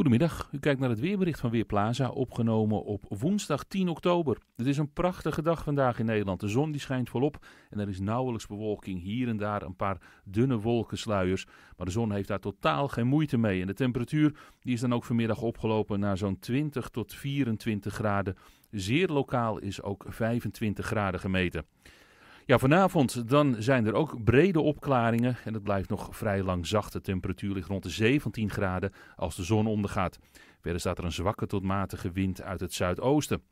Goedemiddag, u kijkt naar het weerbericht van Weerplaza, opgenomen op woensdag 10 oktober. Het is een prachtige dag vandaag in Nederland. De zon die schijnt volop en er is nauwelijks bewolking. Hier en daar een paar dunne wolkensluiers, maar de zon heeft daar totaal geen moeite mee. En de temperatuur die is dan ook vanmiddag opgelopen naar zo'n 20 tot 24 graden. Zeer lokaal is ook 25 graden gemeten. Ja, vanavond dan zijn er ook brede opklaringen en het blijft nog vrij lang zacht. De temperatuur ligt rond de 17 graden als de zon ondergaat. Verder staat er een zwakke tot matige wind uit het zuidoosten.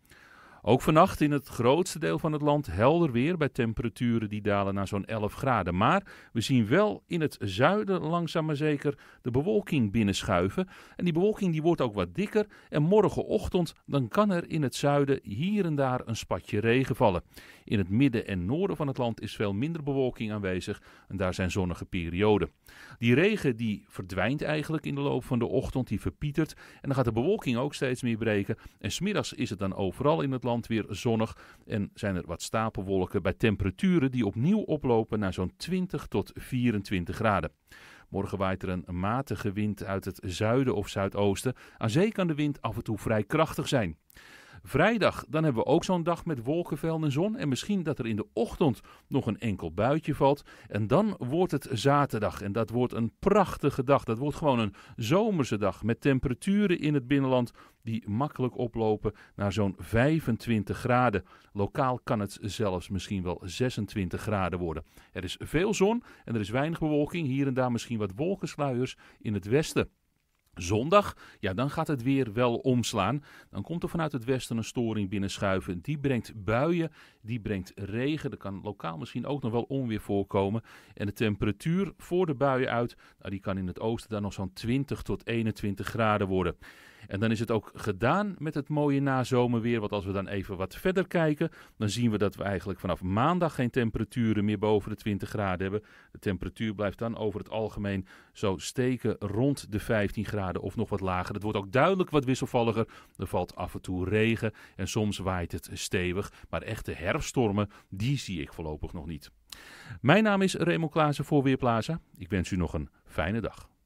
Ook vannacht in het grootste deel van het land helder weer bij temperaturen die dalen naar zo'n 11 graden. Maar we zien wel in het zuiden langzaam maar zeker de bewolking binnenschuiven. En die bewolking die wordt ook wat dikker. En morgenochtend dan kan er in het zuiden hier en daar een spatje regen vallen. In het midden en noorden van het land is veel minder bewolking aanwezig en daar zijn zonnige perioden. Die regen die verdwijnt eigenlijk in de loop van de ochtend, die verpietert. En dan gaat de bewolking ook steeds meer breken. En smiddags is het dan overal in het land land weer zonnig en zijn er wat stapelwolken bij temperaturen die opnieuw oplopen naar zo'n 20 tot 24 graden. Morgen waait er een matige wind uit het zuiden of zuidoosten. Aan zee kan de wind af en toe vrij krachtig zijn. Vrijdag, dan hebben we ook zo'n dag met wolkenvelden en zon. En misschien dat er in de ochtend nog een enkel buitje valt. En dan wordt het zaterdag. En dat wordt een prachtige dag. Dat wordt gewoon een zomerse dag. Met temperaturen in het binnenland die makkelijk oplopen naar zo'n 25 graden. Lokaal kan het zelfs misschien wel 26 graden worden. Er is veel zon en er is weinig bewolking. Hier en daar misschien wat wolkensluiers in het westen. Zondag, ja, dan gaat het weer wel omslaan. Dan komt er vanuit het westen een storing binnenschuiven. Die brengt buien, die brengt regen. Er kan lokaal misschien ook nog wel onweer voorkomen. En de temperatuur voor de buien uit, nou, die kan in het oosten dan nog zo'n 20 tot 21 graden worden. En dan is het ook gedaan met het mooie nazomerweer. Want als we dan even wat verder kijken, dan zien we dat we eigenlijk vanaf maandag geen temperaturen meer boven de 20 graden hebben. De temperatuur blijft dan over het algemeen zo steken rond de 15 graden of nog wat lager. Het wordt ook duidelijk wat wisselvalliger. Er valt af en toe regen en soms waait het stevig. Maar echte herfststormen, die zie ik voorlopig nog niet. Mijn naam is Remo Klaassen voor Weerplaza. Ik wens u nog een fijne dag.